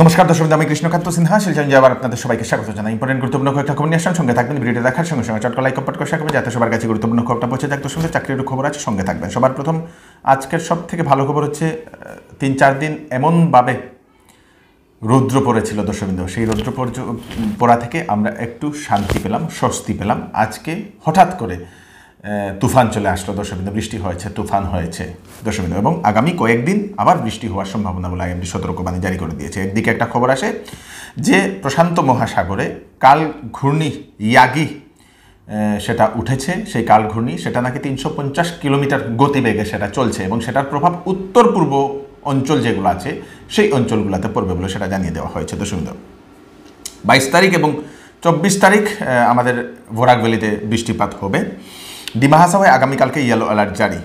নমস্কার দর্শক আমি কৃষ্ণকান্ত সিনহা শিলচন যাবার আপনাদের সবাইকে স্বাগত জানাই ইম্পর্টেন্ট গুরুত্বপূর্ণ কয়েকটা খবর নিয়ে সঙ্গে থাকবেন ভিডিওটি দেখার সঙ্গে সঙ্গে চটকা লাইক কপট করে থাকবে যাতে সবার কাছে গুরুত্বপূর্ণ খবরটা পৌঁছে যাক সঙ্গে চাকরির খবর আছে সঙ্গে থাকবেন সবার প্রথম আজকের সব থেকে ভালো খবর হচ্ছে তিন চার দিন এমনভাবে রৌদ্র পড়েছিল দর্শকবৃন্দ সেই রৌদ্র পড়া থেকে আমরা একটু শান্তি পেলাম স্বস্তি পেলাম আজকে হঠাৎ করে তুফান চলে আসলো দর্শকবিন্দু বৃষ্টি হয়েছে তুফান হয়েছে দর্শকবিন্দু এবং আগামী কয়েকদিন আবার বৃষ্টি হওয়ার সম্ভাবনা বলে আইএমডি সতর্কবাণী জারি করে দিয়েছে একদিকে একটা খবর আসে যে প্রশান্ত মহাসাগরে কাল ঘূর্ণি ইয়াগি সেটা উঠেছে সেই কাল ঘূর্ণি সেটা নাকি তিনশো পঞ্চাশ কিলোমিটার গতিবেগে সেটা চলছে এবং সেটার প্রভাব উত্তর পূর্ব অঞ্চল যেগুলো আছে সেই অঞ্চলগুলোতে পড়বে বলে সেটা জানিয়ে দেওয়া হয়েছে দর্শকবিন্দু বাইশ তারিখ এবং চব্বিশ তারিখ আমাদের ভোরাকভ্যালিতে বৃষ্টিপাত হবে ডিমাহাসাওয়ে আগামীকালকে ইয়েলো অ্যালার্ট জারি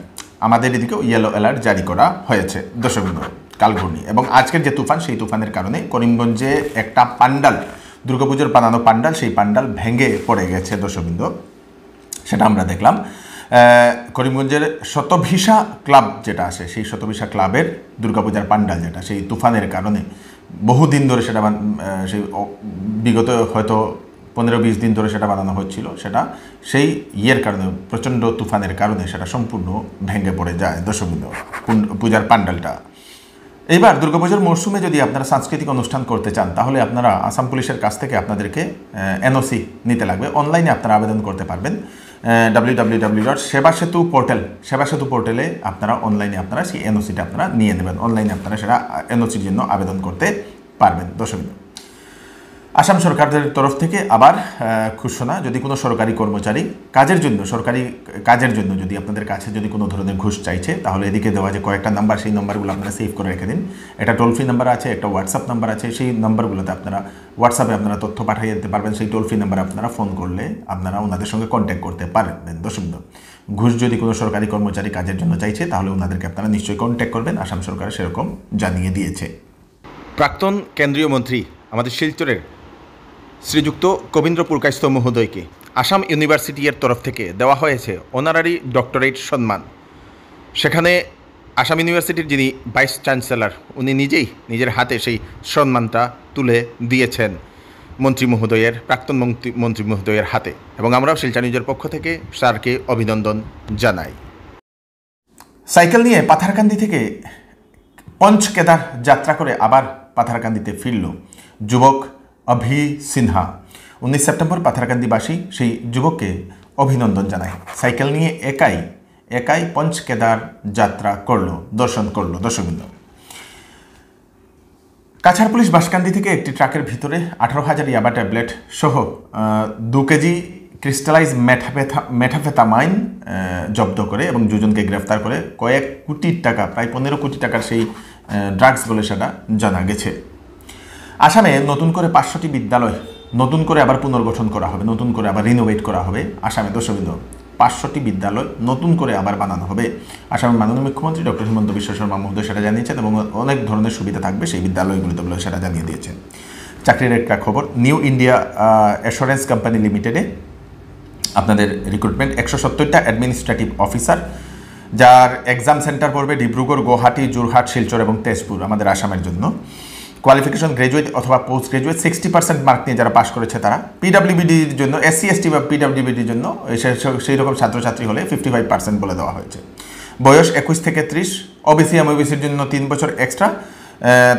আমাদের এদিকেও ইয়েলো অ্যালার্ট জারি করা হয়েছে দর্শকবৃন্দ কালঘূর্ণি এবং আজকের যে তুফান সেই তুফানের কারণে করিমগঞ্জে একটা পান্ডাল দুর্গাপুজোর পানানো পান্ডাল সেই পান্ডাল ভেঙে পড়ে গেছে দর্শকবৃন্দ সেটা আমরা দেখলাম করিমগঞ্জের শতভিসা ক্লাব যেটা আছে সেই শতভিসা ক্লাবের দুর্গাপূজার পান্ডাল যেটা সেই তুফানের কারণে বহুদিন ধরে সেটা সেই বিগত হয়তো পনেরো বিশ দিন ধরে সেটা বানানো হচ্ছিল সেটা সেই ইয়ের কারণে প্রচণ্ড তুফানের কারণে সেটা সম্পূর্ণ ভেঙে পড়ে যায় দশমীন পূজার পান্ডালটা এইবার দুর্গাপুজোর মরশুমে যদি আপনারা সাংস্কৃতিক অনুষ্ঠান করতে চান তাহলে আপনারা আসাম পুলিশের কাছ থেকে আপনাদেরকে এনওসি নিতে লাগবে অনলাইনে আপনারা আবেদন করতে পারবেন ডাব্লিউ ডাব্লিউ ডাব্লিউ ডট সেবা সেতু পোর্টাল সেবা সেতু পোর্টালে আপনারা অনলাইনে আপনারা সেই এনওসিটা আপনারা নিয়ে নেবেন অনলাইনে আপনারা সেটা এনওসির জন্য আবেদন করতে পারবেন দশমী আসাম সরকারের তরফ থেকে আবার ঘোষণা যদি কোনো সরকারি কর্মচারী কাজের জন্য সরকারি কাজের জন্য যদি আপনাদের কাছে যদি কোনো ধরনের ঘুষ চাইছে তাহলে এদিকে দেওয়া যে কয়েকটা নাম্বার সেই নাম্বারগুলো আপনারা সেভ করে রেখে দিন একটা টোল ফ্রি নাম্বার আছে একটা হোয়াটসঅ্যাপ নাম্বার আছে সেই নাম্বারগুলোতে আপনারা হোয়াটসঅ্যাপে আপনারা তথ্য পাঠিয়ে দিতে পারবেন সেই টোল ফ্রি নাম্বার আপনারা ফোন করলে আপনারা ওনাদের সঙ্গে কন্ট্যাক্ট করতে পারবেন দশম ঘুষ যদি কোনো সরকারি কর্মচারী কাজের জন্য চাইছে তাহলে ওনাদেরকে আপনারা নিশ্চয়ই কন্ট্যাক্ট করবেন আসাম সরকার সেরকম জানিয়ে দিয়েছে প্রাক্তন কেন্দ্রীয় মন্ত্রী আমাদের শিলচরের শ্রীযুক্ত কবীন্দ্র পুরকাইস্ত মহোদয়কে আসাম ইউনিভার্সিটির তরফ থেকে দেওয়া হয়েছে অনারারি ডক্টরেট সম্মান সেখানে আসাম ইউনিভার্সিটির যিনি ভাইস চ্যান্সেলর উনি নিজেই নিজের হাতে সেই সম্মানটা তুলে দিয়েছেন মন্ত্রী মহোদয়ের প্রাক্তন মন্ত্রী মন্ত্রী মহোদয়ের হাতে এবং আমরাও শিলচা নিউজের পক্ষ থেকে স্যারকে অভিনন্দন জানাই সাইকেল নিয়ে পাথারকান্দি থেকে পঞ্চকেদার যাত্রা করে আবার পাথারকান্দিতে ফিরল যুবক অভি সিনহা উনিশ সেপ্টেম্বর পাথারকান্দিবাসী সেই যুবককে অভিনন্দন জানায় সাইকেল নিয়ে একাই একাই পঞ্চ কেদার যাত্রা করলো দর্শন করলো দর্শকবৃন্দ কাছাড় পুলিশ বাসকান্দি থেকে একটি ট্রাকের ভিতরে আঠারো হাজার ইয়াবা ট্যাবলেট সহ দু কেজি ক্রিস্টালাইজ মেঠাফেথা ম্যাঠাফেথামাইন জব্দ করে এবং দুজনকে গ্রেফতার করে কয়েক কোটি টাকা প্রায় পনেরো কোটি টাকার সেই ড্রাগস বলে সেটা জানা গেছে আসামে নতুন করে পাঁচশোটি বিদ্যালয় নতুন করে আবার পুনর্গঠন করা হবে নতুন করে আবার রিনোভেট করা হবে আসামে দশবিন্দ পাঁচশোটি বিদ্যালয় নতুন করে আবার বানানো হবে আসামের মাননীয় মুখ্যমন্ত্রী ডক্টর হিমন্ত বিশ্ব শর্মা মহোদয় সেটা জানিয়েছেন এবং অনেক ধরনের সুবিধা থাকবে সেই বিদ্যালয়গুলিতে বলে সেটা জানিয়ে দিয়েছেন চাকরির একটা খবর নিউ ইন্ডিয়া অ্যাসুরেন্স কোম্পানি লিমিটেডে আপনাদের রিক্রুটমেন্ট একশো সত্তরটা অ্যাডমিনিস্ট্রেটিভ অফিসার যার এক্সাম সেন্টার পড়বে ডিব্রুগড় গৌহাটি যোরহাট শিলচর এবং তেজপুর আমাদের আসামের জন্য কোয়ালিফিকেশন গ্রাজুয়েট অথবা post graduate sixty percent mark নিয়ে যারা পাশ করেছে তারা পিডাব্লিউবিডির জন্য এসসি এসটি বা পিডাব্লিউবিডির জন্য সেই রকম ছাত্রছাত্রী হলে ফিফটি ফাইভ পার্সেন্ট বলে দেওয়া হয়েছে বয়স একুশ থেকে ত্রিশ ওবিসি এম ওবিসির জন্য তিন বছর এক্সট্রা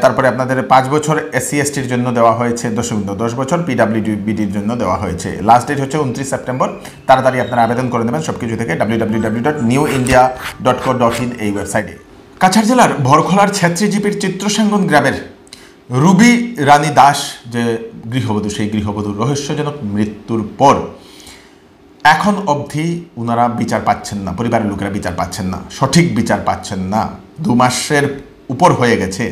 তারপরে আপনাদের পাঁচ বছর এসসি এসটির জন্য দেওয়া হয়েছে দশমিক দশ বছর পিডাব্লিউডিবিডির জন্য দেওয়া হয়েছে লাস্ট ডেট হচ্ছে উনত্রিশ সেপ্টেম্বর তাড়াতাড়ি আপনারা আবেদন করে নেবেন সব কিছু থেকে ডাব্লিউডাব্লিউডাব্লিউ dot new India dot co dot in এই ওয়েবসাইটে কাছাড় জেলার ভরখলার ছেত্রীজীবীর চিত্রসাঙ্গন গ্রামের রুবি রানী দাস যে গৃহবধূ সেই গৃহবধূর রহস্যজনক মৃত্যুর পর এখন অবধি ওনারা বিচার পাচ্ছেন না পরিবারের লোকেরা বিচার পাচ্ছেন না সঠিক বিচার পাচ্ছেন না দু মাসের উপর হয়ে গেছে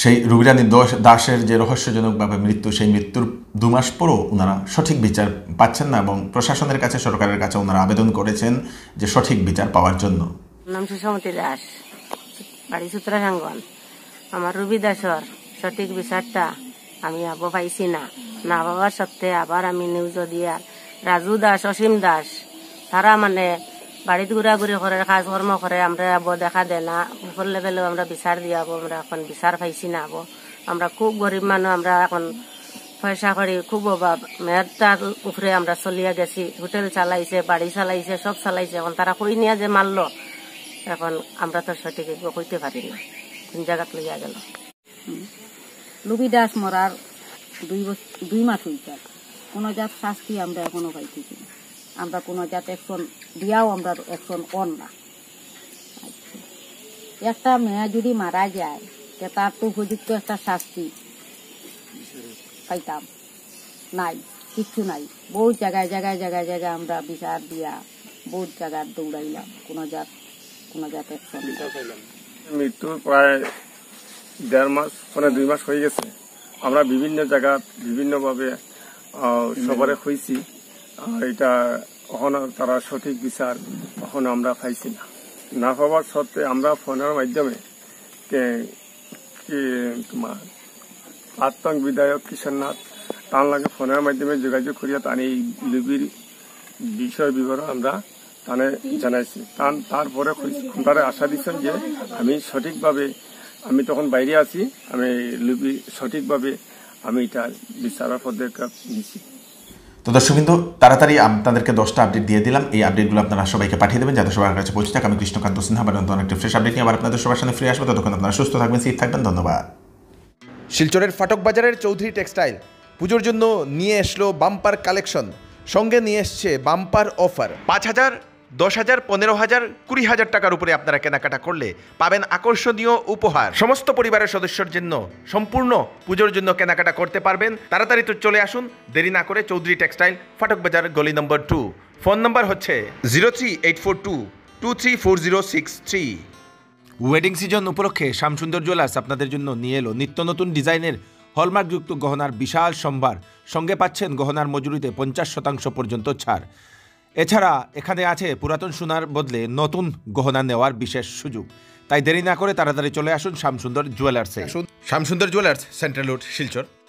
সেই রুবিরানী দোষ দাসের যে রহস্যজনকভাবে মৃত্যু সেই মৃত্যুর দু মাস পরও ওনারা সঠিক বিচার পাচ্ছেন না এবং প্রশাসনের কাছে সরকারের কাছে ওনারা আবেদন করেছেন যে সঠিক বিচার পাওয়ার জন্য নাম সুসমতি দাস বাড়ি সুতরাঙ্গন আমার রবি দাসর সঠিক বিচারটা আমি আবো পাইছি না না বাবার সত্ত্বে আবার আমি নিউজও দিয়া রাজু দাস অসীম দাস তারা মানে বাড়িত ঘুরাঘুরি করে কাজকর্ম করে আমরা আবো দেখা দেয় না উপর লেভেলেও আমরা বিচার দিয়াবো আমরা এখন বিচার পাইছি না আবো আমরা খুব গরিব মানুষ আমরা এখন পয়সা করি খুব অভাব মেয়েরটার উপরে আমরা চলিয়া গেছি হোটেল চালাইছে বাড়ি চালাইছে সব চালাইছে এখন তারা কই নিয়ে যে মারল এখন আমরা তো সঠিক কইতে পারি না দুই জায়গাত লইয়া গেল লুবি দাস মরার দুই বছর দুই মাস হইতাল কোনো জাত শাস্তি আমরা এখনো পাইতেছি না আমরা কোনো জাত একশন দিয়াও আমরা একশন অন না আচ্ছা। একটা মেয়ে যদি মারা যায় তার তো উপযুক্ত একটা শাস্তি পাইতাম নাই কিচ্ছু নাই বহুত জায়গায় জায়গায় জায়গায় জায়গায় আমরা বিচার দিয়া বহুত জায়গার দৌড়াইলাম কোনো জাত কোনো জাত একশন মৃত্যু প্রায় দেড় মাস মানে দুই মাস হয়ে গেছে আমরা বিভিন্ন জায়গা বিভিন্নভাবে সবারে হয়েছি এটা কখনো তারা সঠিক বিচার কখনো আমরা পাইছি না না পাওয়ার সত্ত্বে আমরা ফোনের মাধ্যমে তোমার আত্মক বিধায়ক কিশোরনাথ তার লাগে ফোনের মাধ্যমে যোগাযোগ করিয়া তার এই লিপির বিষয় বিবরণ আমরা তাহলে জানাইছি কারণ তারপরে তারা আশা দিচ্ছেন যে আমি সঠিকভাবে আমি তখন বাইরে আছি আমি লিপি সঠিকভাবে আমি এটা বিচারের পদক্ষেপ নিয়েছি তো কিন্তু তাড়াতাড়ি আপনাদেরকে দশটা আপডেট দিয়ে দিলাম এই আপডেটগুলো আপনারা সবাইকে পাঠিয়ে দেবেন যাতে সবার কাছে পৌঁছে থাকে আমি কৃষ্ণকান্ত সিনহা বা নতুন একটা ফ্রেশ আপডেট নিয়ে আবার আপনাদের সবার সামনে ফিরে আসবো ততক্ষণ আপনারা সুস্থ থাকবেন সিট থাকবেন ধন্যবাদ শিলচরের ফাটক বাজারের চৌধুরী টেক্সটাইল পুজোর জন্য নিয়ে আসলো বাম্পার কালেকশন সঙ্গে নিয়ে এসছে বাম্পার অফার পাঁচ হাজার দশ হাজার পনেরো হাজার কুড়ি হাজার টাকার উপরে আপনারা কেনাকাটা করলে পাবেন আকর্ষণীয় উপহার সমস্ত পরিবারের সদস্যর জন্য সম্পূর্ণ পুজোর জন্য কেনাকাটা করতে পারবেন তাড়াতাড়ি তো চলে আসুন দেরি না করে চৌধুরী টেক্সটাইল ফাটক বাজার গলি নম্বর টু ফোন নম্বর হচ্ছে zero three eight four two two three four zero six three wedding season উপলক্ষে শ্যামসুন্দর জুয়েলার্স আপনাদের জন্য নিয়ে এলো নিত্য নতুন ডিজাইনের হলমার্কযুক্ত গহনার বিশাল সম্ভার সঙ্গে পাচ্ছেন গহনার মজুরিতে পঞ্চাশ শতাংশ পর্যন্ত ছাড় এছাড়া এখানে আছে পুরাতন সোনার বদলে নতুন গহনা নেওয়ার বিশেষ সুযোগ তাই দেরি না করে তাড়াতাড়ি চলে আসুন শ্যামসুন্দর জুয়েলার্সে Shyamsundar jewellers central road Silchar